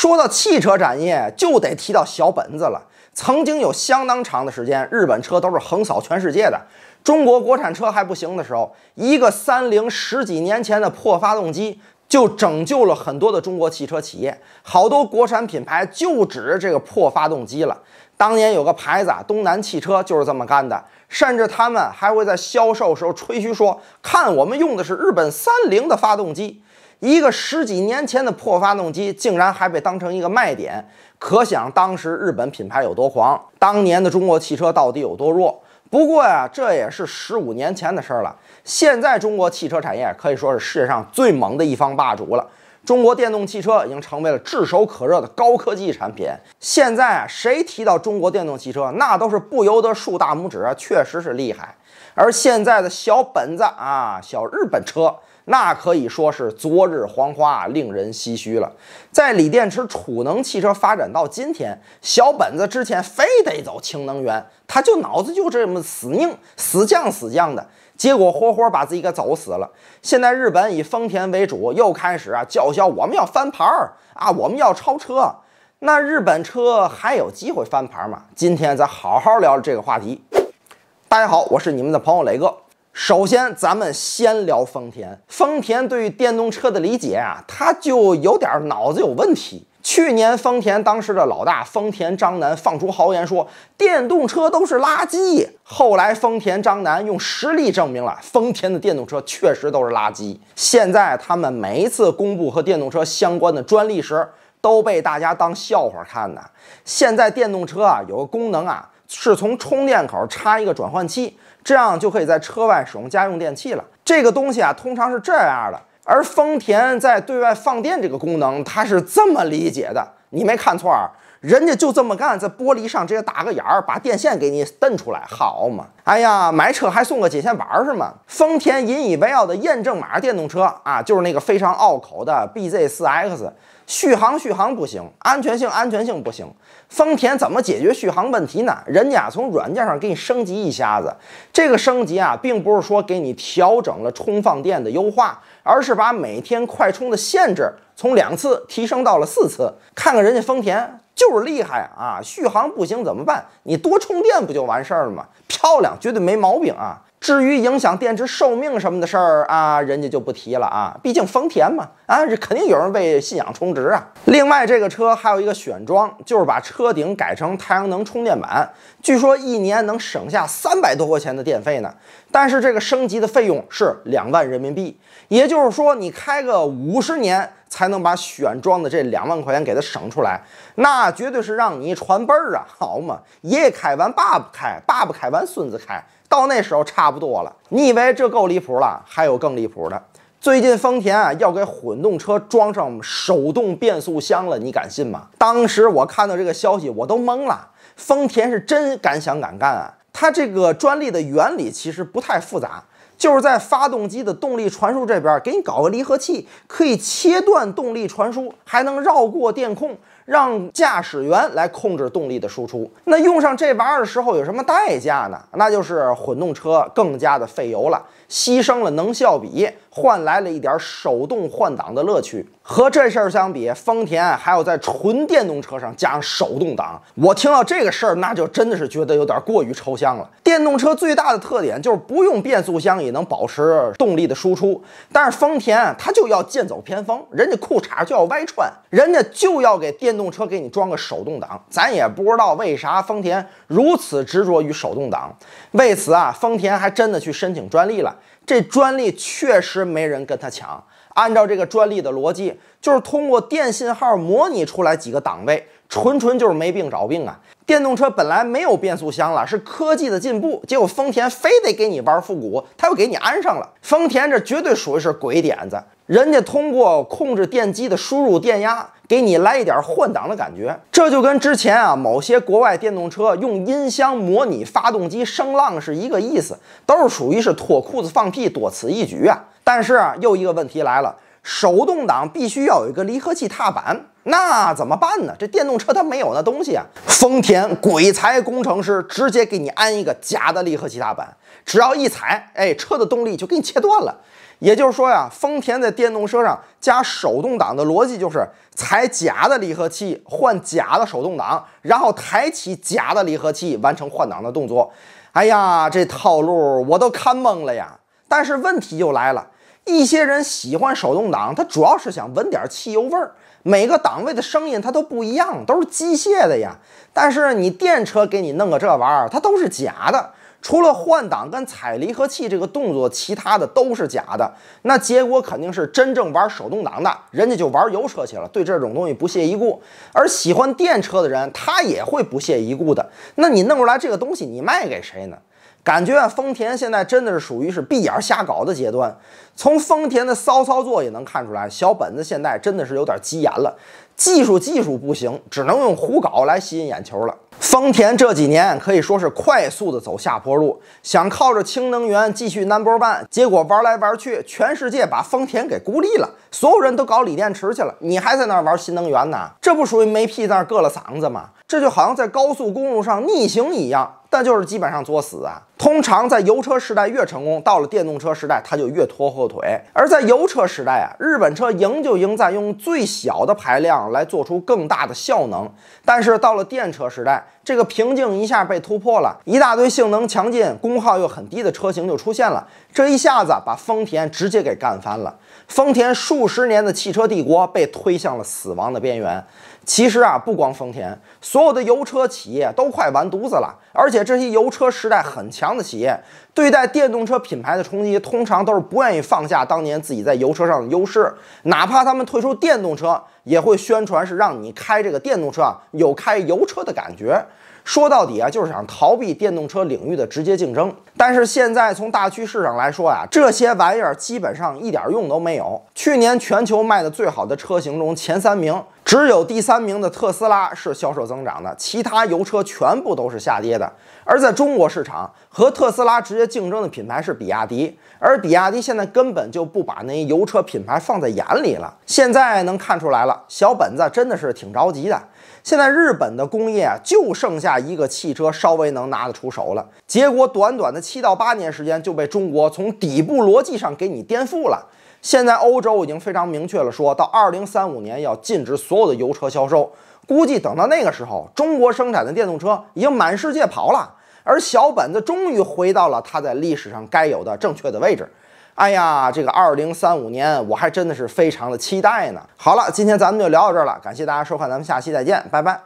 说到汽车展业，就得提到小本子了。曾经有相当长的时间，日本车都是横扫全世界的。中国国产车还不行的时候，一个三菱十几年前的破发动机就拯救了很多的中国汽车企业。好多国产品牌就指着这个破发动机了。当年有个牌子，啊，东南汽车就是这么干的。甚至他们还会在销售时候吹嘘说：“看，我们用的是日本三菱的发动机。”一个十几年前的破发动机，竟然还被当成一个卖点，可想当时日本品牌有多狂，当年的中国汽车到底有多弱。不过呀，这也是十五年前的事儿了。现在中国汽车产业可以说是世界上最猛的一方霸主了。中国电动汽车已经成为了炙手可热的高科技产品。现在谁提到中国电动汽车，那都是不由得竖大拇指，确实是厉害。而现在的小本子啊，小日本车。那可以说是昨日黄花，令人唏嘘了。在锂电池储能汽车发展到今天，小本子之前非得走氢能源，他就脑子就这么死拧、死犟、死犟的，结果活活把自己给走死了。现在日本以丰田为主，又开始啊叫嚣我们要翻牌儿啊，我们要超车。那日本车还有机会翻牌吗？今天咱好好聊聊这个话题。大家好，我是你们的朋友磊哥。首先，咱们先聊丰田。丰田对于电动车的理解啊，它就有点脑子有问题。去年，丰田当时的老大丰田章男放出豪言说：“电动车都是垃圾。”后来，丰田章男用实力证明了丰田的电动车确实都是垃圾。现在，他们每一次公布和电动车相关的专利时，都被大家当笑话看呢。现在，电动车啊，有个功能啊，是从充电口插一个转换器。这样就可以在车外使用家用电器了。这个东西啊，通常是这样的。而丰田在对外放电这个功能，它是这么理解的。你没看错，啊，人家就这么干，在玻璃上直接打个眼儿，把电线给你蹬出来，好嘛？哎呀，买车还送个接线板是吗？丰田引以为傲的验证码电动车啊，就是那个非常拗口的 BZ4X，续航续航不行，安全性安全性不行。丰田怎么解决续航问题呢？人家从软件上给你升级一下子，这个升级啊，并不是说给你调整了充放电的优化。而是把每天快充的限制从两次提升到了四次，看看人家丰田就是厉害啊！续航不行怎么办？你多充电不就完事儿了吗？漂亮，绝对没毛病啊！至于影响电池寿命什么的事儿啊，人家就不提了啊。毕竟丰田嘛，啊，肯定有人为信仰充值啊。另外，这个车还有一个选装，就是把车顶改成太阳能充电板，据说一年能省下三百多块钱的电费呢。但是这个升级的费用是两万人民币，也就是说，你开个五十年才能把选装的这两万块钱给它省出来，那绝对是让你传辈儿啊，好嘛！爷爷开完，爸爸开，爸爸开完，孙子开。到那时候差不多了。你以为这够离谱了？还有更离谱的。最近丰田啊要给混动车装上手动变速箱了，你敢信吗？当时我看到这个消息我都懵了。丰田是真敢想敢干啊！它这个专利的原理其实不太复杂。就是在发动机的动力传输这边给你搞个离合器，可以切断动力传输，还能绕过电控，让驾驶员来控制动力的输出。那用上这玩意儿的时候有什么代价呢？那就是混动车更加的费油了，牺牲了能效比。换来了一点手动换挡的乐趣。和这事儿相比，丰田还要在纯电动车上加上手动挡。我听到这个事儿，那就真的是觉得有点过于抽象了。电动车最大的特点就是不用变速箱也能保持动力的输出，但是丰田它就要剑走偏锋，人家裤衩就要歪穿，人家就要给电动车给你装个手动挡。咱也不知道为啥丰田如此执着于手动挡，为此啊，丰田还真的去申请专利了。这专利确实没人跟他抢。按照这个专利的逻辑，就是通过电信号模拟出来几个档位。纯纯就是没病找病啊！电动车本来没有变速箱了，是科技的进步，结果丰田非得给你玩复古，他又给你安上了。丰田这绝对属于是鬼点子，人家通过控制电机的输入电压，给你来一点换挡的感觉，这就跟之前啊某些国外电动车用音箱模拟发动机声浪是一个意思，都是属于是脱裤子放屁，多此一举啊！但是啊，又一个问题来了。手动挡必须要有一个离合器踏板，那怎么办呢？这电动车它没有那东西啊。丰田鬼才工程师直接给你安一个假的离合器踏板，只要一踩，哎，车的动力就给你切断了。也就是说呀，丰田在电动车上加手动挡的逻辑就是踩假的离合器换假的手动挡，然后抬起假的离合器完成换挡的动作。哎呀，这套路我都看懵了呀！但是问题就来了。一些人喜欢手动挡，他主要是想闻点汽油味儿。每个档位的声音它都不一样，都是机械的呀。但是你电车给你弄个这玩意儿，它都是假的。除了换挡跟踩离合器这个动作，其他的都是假的。那结果肯定是真正玩手动挡的人家就玩油车去了，对这种东西不屑一顾。而喜欢电车的人，他也会不屑一顾的。那你弄出来这个东西，你卖给谁呢？感觉啊，丰田现在真的是属于是闭眼瞎搞的阶段，从丰田的骚操作也能看出来，小本子现在真的是有点急眼了，技术技术不行，只能用胡搞来吸引眼球了。丰田这几年可以说是快速的走下坡路，想靠着氢能源继续 number one，结果玩来玩去，全世界把丰田给孤立了，所有人都搞锂电池去了，你还在那玩新能源呢，这不属于没屁在那硌了嗓子吗？这就好像在高速公路上逆行一样。但就是基本上作死啊！通常在油车时代越成功，到了电动车时代它就越拖后腿。而在油车时代啊，日本车赢就赢在用最小的排量来做出更大的效能，但是到了电车时代。这个瓶颈一下被突破了，一大堆性能强劲、功耗又很低的车型就出现了，这一下子把丰田直接给干翻了。丰田数十年的汽车帝国被推向了死亡的边缘。其实啊，不光丰田，所有的油车企业都快完犊子了。而且这些油车时代很强的企业，对待电动车品牌的冲击，通常都是不愿意放下当年自己在油车上的优势，哪怕他们推出电动车。也会宣传是让你开这个电动车啊，有开油车的感觉。说到底啊，就是想逃避电动车领域的直接竞争。但是现在从大趋势上来说啊，这些玩意儿基本上一点用都没有。去年全球卖的最好的车型中前三名。只有第三名的特斯拉是销售增长的，其他油车全部都是下跌的。而在中国市场和特斯拉直接竞争的品牌是比亚迪，而比亚迪现在根本就不把那些油车品牌放在眼里了。现在能看出来了，小本子真的是挺着急的。现在日本的工业啊，就剩下一个汽车稍微能拿得出手了，结果短短的七到八年时间就被中国从底部逻辑上给你颠覆了。现在欧洲已经非常明确了，说到二零三五年要禁止所有的油车销售，估计等到那个时候，中国生产的电动车已经满世界跑了，而小本子终于回到了它在历史上该有的正确的位置。哎呀，这个二零三五年我还真的是非常的期待呢。好了，今天咱们就聊到这儿了，感谢大家收看，咱们下期再见，拜拜。